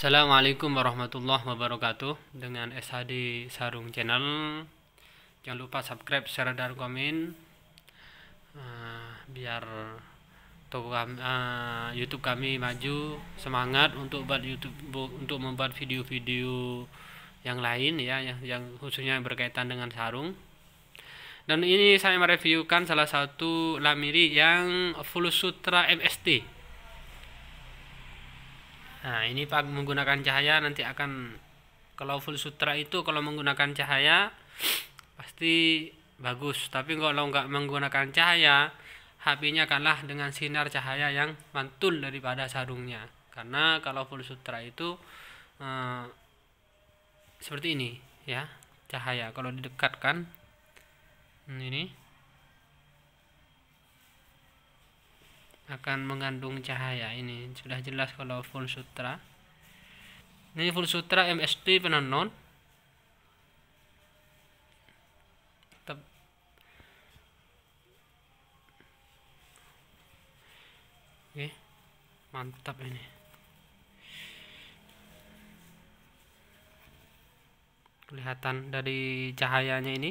Assalamualaikum warahmatullahi wabarakatuh dengan SHD Sarung Channel. Jangan lupa subscribe, share dan komen uh, biar toko kami, uh, ah, YouTube kami maju semangat untuk buat YouTube untuk membuat video-video yang lain ya yang, yang khususnya berkaitan dengan sarung dan ini saya mereviewkan salah satu lamiri yang full sutra MST nah ini pak menggunakan cahaya nanti akan kalau full sutra itu kalau menggunakan cahaya pasti bagus tapi kalau nggak menggunakan cahaya HP-nya kalah dengan sinar cahaya yang mantul daripada sarungnya karena kalau full sutra itu eh, seperti ini ya cahaya kalau didekatkan ini akan mengandung cahaya ini sudah jelas kalau full sutra ini full sutra MST penonton Oke, mantap ini. Kelihatan dari cahayanya ini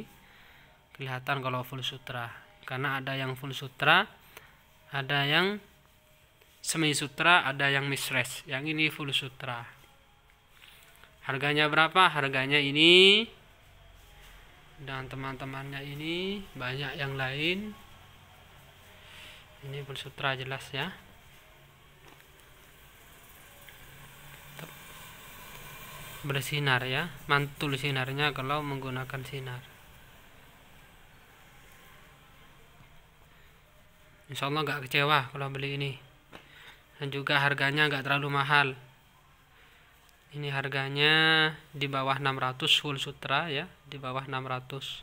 kelihatan kalau full sutra. Karena ada yang full sutra, ada yang semi sutra ada yang misres yang ini full sutra harganya berapa harganya ini dan teman-temannya ini banyak yang lain ini full sutra jelas ya bersinar ya mantul sinarnya kalau menggunakan sinar insya Allah nggak kecewa kalau beli ini dan juga harganya nggak terlalu mahal ini harganya di bawah 600 full sutra ya di bawah 600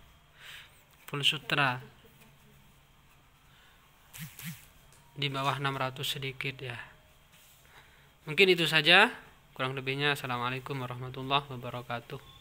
full sutra di bawah 600 sedikit ya mungkin itu saja kurang lebihnya assalamualaikum warahmatullahi wabarakatuh